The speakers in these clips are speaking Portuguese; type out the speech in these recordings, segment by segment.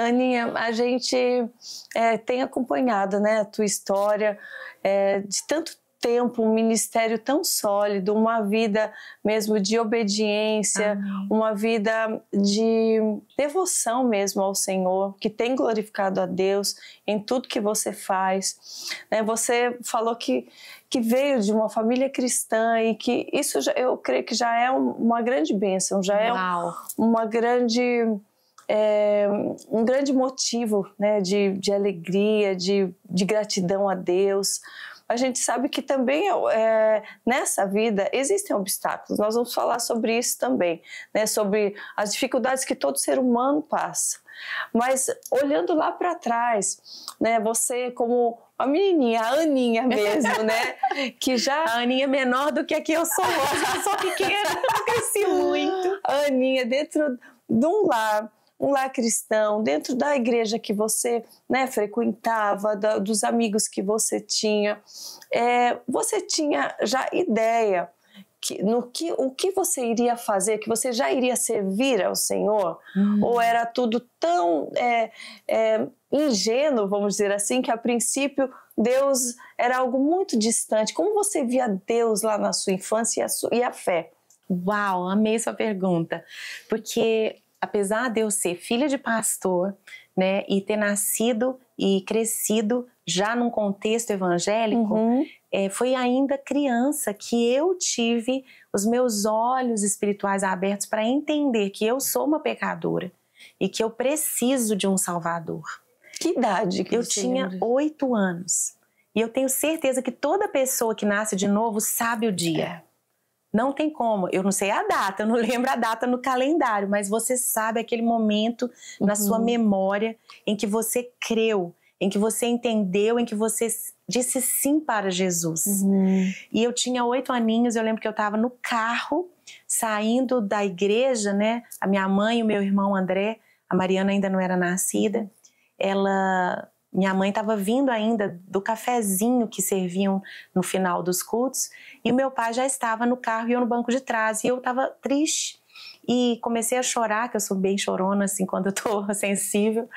Aninha, a gente é, tem acompanhado né, a tua história é, de tanto tempo, um ministério tão sólido, uma vida mesmo de obediência, Amém. uma vida de devoção mesmo ao Senhor, que tem glorificado a Deus em tudo que você faz. Né? Você falou que, que veio de uma família cristã e que isso eu creio que já é uma grande bênção, já é uma grande é, um grande motivo né, de, de alegria, de, de gratidão a Deus a gente sabe que também é, é, nessa vida existem obstáculos. Nós vamos falar sobre isso também, né? sobre as dificuldades que todo ser humano passa. Mas olhando lá para trás, né? você como a menininha, a Aninha mesmo, né? Que já a Aninha é menor do que a que eu sou hoje, eu sou pequena, cresci muito. A Aninha dentro de um lar um lar cristão, dentro da igreja que você né, frequentava, da, dos amigos que você tinha, é, você tinha já ideia que, no que o que você iria fazer, que você já iria servir ao Senhor, hum. ou era tudo tão é, é, ingênuo, vamos dizer assim, que a princípio Deus era algo muito distante. Como você via Deus lá na sua infância e a, sua, e a fé? Uau, amei sua pergunta, porque apesar de eu ser filha de pastor, né, e ter nascido e crescido já num contexto evangélico, uhum. é, foi ainda criança que eu tive os meus olhos espirituais abertos para entender que eu sou uma pecadora e que eu preciso de um Salvador. Que idade que eu tinha oito anos e eu tenho certeza que toda pessoa que nasce de novo sabe o dia. É. Não tem como. Eu não sei a data, eu não lembro a data no calendário, mas você sabe aquele momento uhum. na sua uhum. memória em que você creu, em que você entendeu, em que você disse sim para Jesus. Uhum. E eu tinha oito aninhos, eu lembro que eu estava no carro, saindo da igreja, né? A minha mãe e o meu irmão André, a Mariana ainda não era nascida, ela minha mãe estava vindo ainda do cafezinho que serviam no final dos cultos e o meu pai já estava no carro e eu no banco de trás e eu estava triste e comecei a chorar, que eu sou bem chorona assim quando eu estou sensível.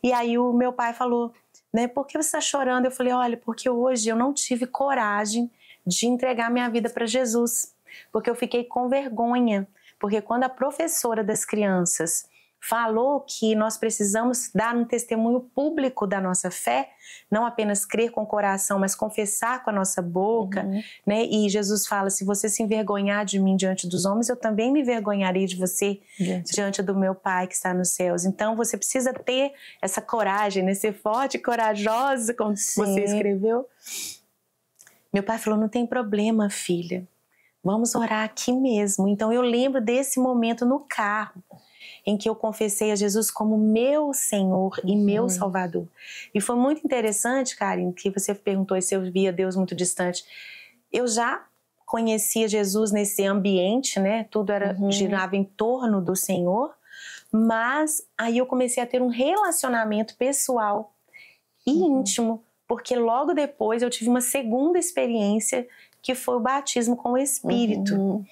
E aí o meu pai falou, né, por que você está chorando? Eu falei, olha, porque hoje eu não tive coragem de entregar minha vida para Jesus, porque eu fiquei com vergonha, porque quando a professora das crianças falou que nós precisamos dar um testemunho público da nossa fé, não apenas crer com o coração, mas confessar com a nossa boca, uhum. né? E Jesus fala: se você se envergonhar de mim diante dos homens, eu também me envergonharei de você diante, diante do meu Pai que está nos céus. Então você precisa ter essa coragem, né? Ser forte e corajosa, como Sim. você escreveu. Meu pai falou: não tem problema, filha. Vamos orar aqui mesmo. Então eu lembro desse momento no carro em que eu confessei a Jesus como meu Senhor e uhum. meu Salvador. E foi muito interessante, Karen, que você perguntou se eu via Deus muito distante. Eu já conhecia Jesus nesse ambiente, né? Tudo era uhum. girava em torno do Senhor, mas aí eu comecei a ter um relacionamento pessoal e uhum. íntimo, porque logo depois eu tive uma segunda experiência que foi o batismo com o Espírito. Uhum.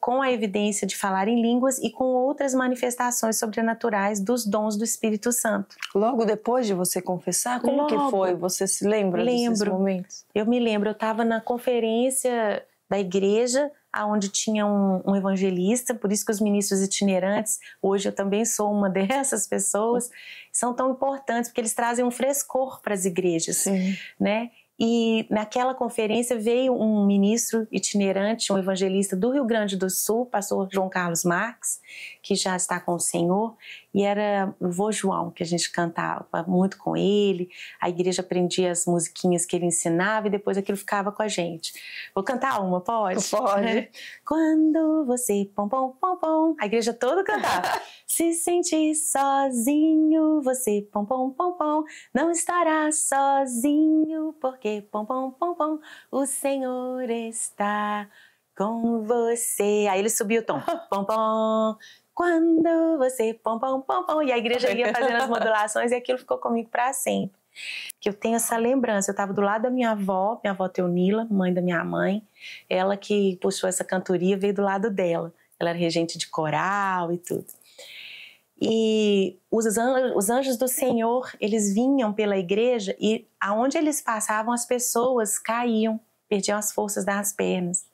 Com a evidência de falar em línguas e com outras manifestações sobrenaturais dos dons do Espírito Santo. Logo depois de você confessar, como Logo, que foi? Você se lembra lembro, desses momentos? Eu me lembro, eu estava na conferência da igreja, aonde tinha um, um, evangelista, por isso que os ministros itinerantes, hoje eu também sou uma dessas pessoas, são tão importantes porque eles trazem um frescor para as igrejas, Sim. né? E naquela conferência veio um ministro itinerante, um evangelista do Rio Grande do Sul, pastor João Carlos Marques, que já está com o Senhor, e era o Vô João que a gente cantava muito com ele. A igreja aprendia as musiquinhas que ele ensinava e depois aquilo ficava com a gente. Vou cantar uma, pode? Pode. Quando você pom pom pom pom, a igreja toda cantava. Se sentir sozinho, você pom pom pom pom, não estará sozinho porque porque pom pom pom pom, o Senhor está com você. Aí ele subiu o tom. Pom pom. Quando você pom pom pom pom e a igreja ia fazendo as modulações e aquilo ficou comigo para sempre. Que eu tenho essa lembrança. Eu estava do lado da minha avó, minha avó Teonila, mãe da minha mãe. Ela que puxou essa cantoria veio do lado dela. Ela era regente de coral e tudo. E os anjos, os anjos do Senhor, eles vinham pela igreja e aonde eles passavam, as pessoas caíam, perdiam as forças das pernas.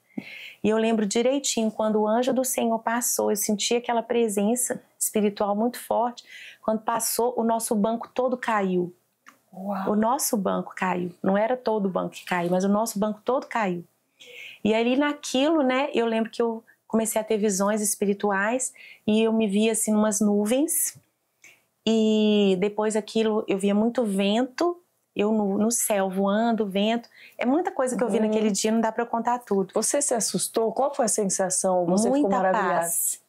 E eu lembro direitinho, quando o anjo do Senhor passou, eu senti aquela presença espiritual muito forte. Quando passou, o nosso banco todo caiu. Uau. O nosso banco caiu. Não era todo o banco que caiu, mas o nosso banco todo caiu. E ali naquilo, né, eu lembro que eu comecei a ter visões espirituais e eu me via assim numas nuvens. E depois aquilo, eu via muito vento, eu no, no céu voando, vento. É muita coisa que eu vi hum. naquele dia, não dá para contar tudo. Você se assustou? Qual foi a sensação? Você muita ficou Paz,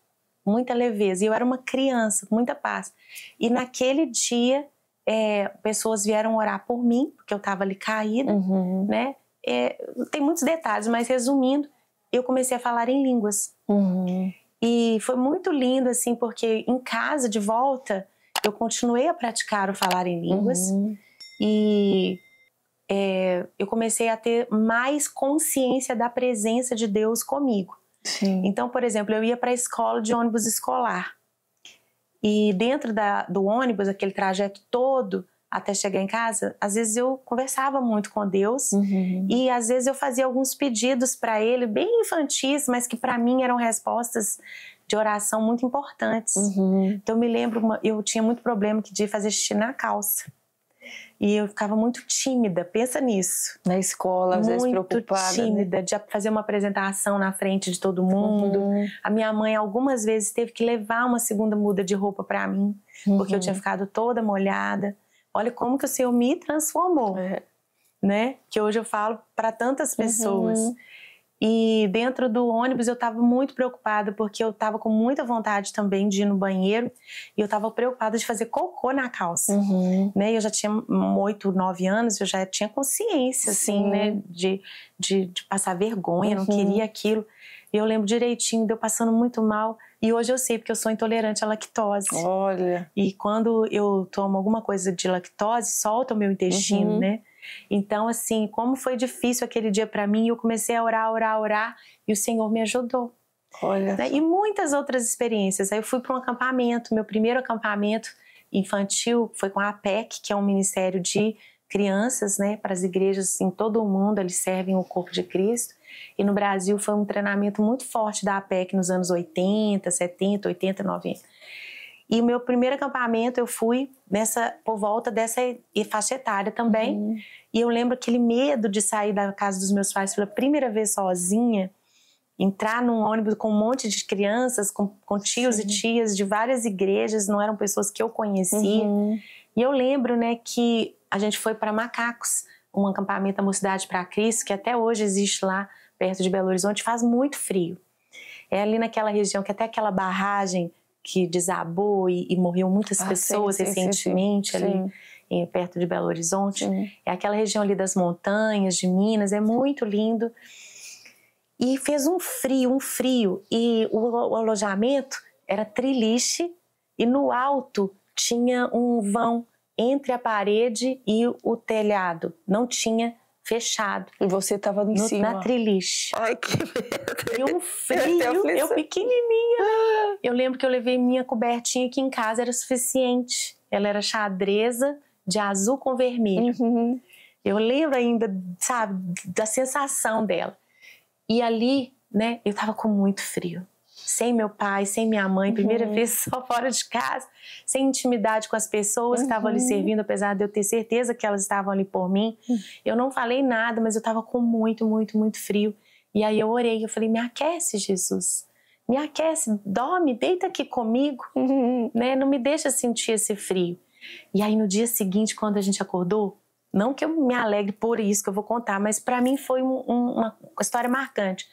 muita leveza. E eu era uma criança, com muita paz. E naquele dia, é, pessoas vieram orar por mim, porque eu estava ali caída, uhum. né? É, tem muitos detalhes, mas resumindo, eu comecei a falar em línguas. Uhum. E foi muito lindo, assim, porque em casa, de volta, eu continuei a praticar o falar em línguas. Uhum. E é, eu comecei a ter mais consciência da presença de Deus comigo. Sim. Então, por exemplo, eu ia para a escola de ônibus escolar. E dentro da, do ônibus, aquele trajeto todo, até chegar em casa, às vezes eu conversava muito com Deus uhum. e às vezes eu fazia alguns pedidos para Ele, bem infantis, mas que para mim eram respostas de oração muito importantes. Uhum. Então eu me lembro, eu tinha muito problema de fazer xixi na calça. E eu ficava muito tímida, pensa nisso. Na escola, às muito vezes preocupada. Né? tímida, né? de fazer uma apresentação na frente de todo mundo. Uhum. A minha mãe algumas vezes teve que levar uma segunda muda de roupa para mim, porque eu tinha uhum. ficado toda molhada olha como que o Senhor me transformou, é. né? Que hoje eu falo para tantas uhum. pessoas. Uhum. E dentro do ônibus eu estava muito preocupada, porque eu estava com muita vontade também de ir no banheiro, e eu estava preocupada de fazer cocô na calça. Uhum. Né? Eu já tinha oito, nove anos, eu já tinha consciência, assim, né? Sim. né? De, de, de, passar vergonha, uhum. não queria aquilo. E eu lembro direitinho, deu passando muito mal. E hoje eu sei, porque eu sou intolerante à lactose. Olha. E quando eu tomo alguma coisa de lactose, solta o meu intestino, uhum. né? Então, assim, como foi difícil aquele dia para mim, eu comecei a orar, orar, orar, e o Senhor me ajudou. Olha. Né? E muitas outras experiências. Aí eu fui para um acampamento, meu primeiro acampamento infantil foi com a APEC, que é um ministério de crianças, né, para as igrejas em todo o mundo, eles servem o corpo de Cristo. E no Brasil foi um treinamento muito forte da APEC nos anos 80, 70, 80, 90. E o meu primeiro acampamento eu fui nessa por volta dessa faixa etária também. Uhum. E eu lembro aquele medo de sair da casa dos meus pais pela primeira vez sozinha, entrar num ônibus com um monte de crianças, com, com tios Sim. e tias de várias igrejas, não eram pessoas que eu conhecia. Uhum. E eu lembro, né, que a gente foi para Macacos um acampamento da Mocidade para Cristo, que até hoje existe lá perto de Belo Horizonte, faz muito frio. É ali naquela região que até aquela barragem que desabou e, e morreu muitas ah, pessoas sim, recentemente sim, ali em, perto de Belo Horizonte. É aquela região ali das montanhas de Minas, é muito lindo. E fez um frio, um frio. E o, o alojamento era triliche e no alto tinha um vão entre a parede e o telhado. Não tinha fechado. E você estava em no, cima. Na triliche. Ai, que medo. E um frio, eu, eu pequenininha. Eu lembro que eu levei minha cobertinha que em casa era suficiente. Ela era xadreza de azul com vermelho. Uhum. Eu lembro ainda, sabe, da sensação dela. E ali, né, eu estava com muito frio sem meu pai, sem minha mãe, primeira uhum. vez só fora de casa, sem intimidade com as pessoas uhum. que estavam ali uhum. servindo, apesar de eu ter certeza que elas estavam ali por mim. Uhum. Eu não falei nada, mas eu estava com muito, muito, muito frio. E aí eu orei, eu falei: "Me aquece, Jesus. Me aquece, dorme, deita aqui comigo, uhum. né? Não me deixa sentir esse frio". E aí no dia seguinte, quando a gente acordou, não que eu me alegre por isso que eu vou contar, mas para mim foi um, um, uma história marcante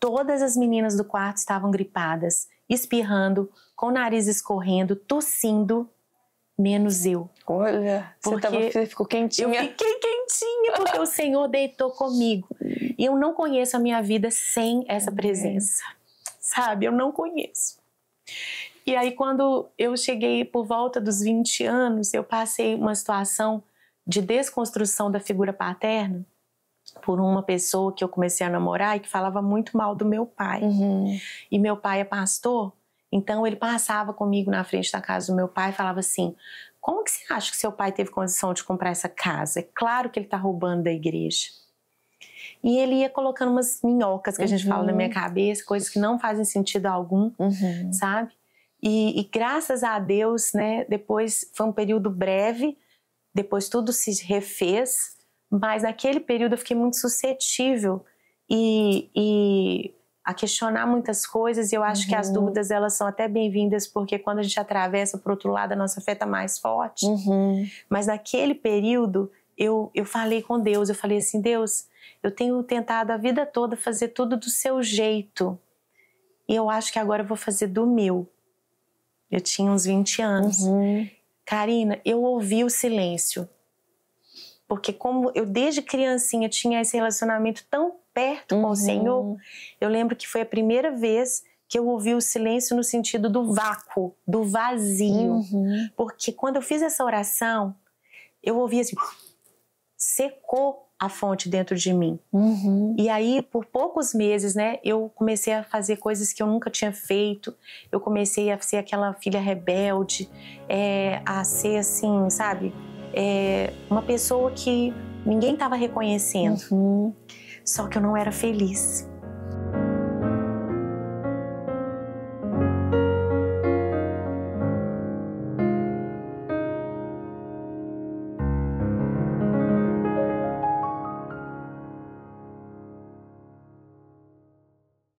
Todas as meninas do quarto estavam gripadas, espirrando, com o nariz escorrendo, tossindo, menos eu. Olha, você, tava, você ficou quentinha. Eu fiquei quentinha porque o Senhor deitou comigo. E eu não conheço a minha vida sem essa presença. Sabe? Eu não conheço. E aí, quando eu cheguei por volta dos 20 anos, eu passei uma situação de desconstrução da figura paterna por uma pessoa que eu comecei a namorar e que falava muito mal do meu pai. Uhum. E meu pai é pastor, então ele passava comigo na frente da casa do meu pai e falava assim: Como que você acha que seu pai teve condição de comprar essa casa? É claro que ele está roubando da igreja. E ele ia colocando umas minhocas que uhum. a gente fala na minha uhum. cabeça, coisas que não fazem sentido algum, uhum. sabe? E, e graças a Deus, né? Depois foi um período breve, depois tudo se refez, mas naquele período eu fiquei muito suscetível e, e a questionar muitas coisas e eu acho uhum. que as uhum. dúvidas elas são até bem-vindas porque quando a gente atravessa para outro lado a nossa fé está mais forte. Uhum. Mas naquele período eu, eu falei com Deus, eu falei assim, Deus, eu tenho tentado a vida toda fazer tudo do seu jeito e eu acho que agora eu vou fazer do meu. Eu tinha uns 20 anos. Uhum. Karina, eu ouvi o silêncio. Porque como eu desde criancinha tinha esse relacionamento tão perto uhum. com o uhum. Senhor, eu lembro que foi a primeira vez que eu ouvi o silêncio no sentido do vácuo, do vazio. Uhum. Porque quando eu fiz essa oração, eu ouvi assim, secou a fonte dentro de mim. Uhum. E aí, por poucos meses, né, eu comecei a fazer coisas que eu nunca tinha feito. Eu comecei a ser aquela filha rebelde, é, a ser assim, sabe, é, uma pessoa que ninguém estava reconhecendo. Uhum. Só que eu não era feliz.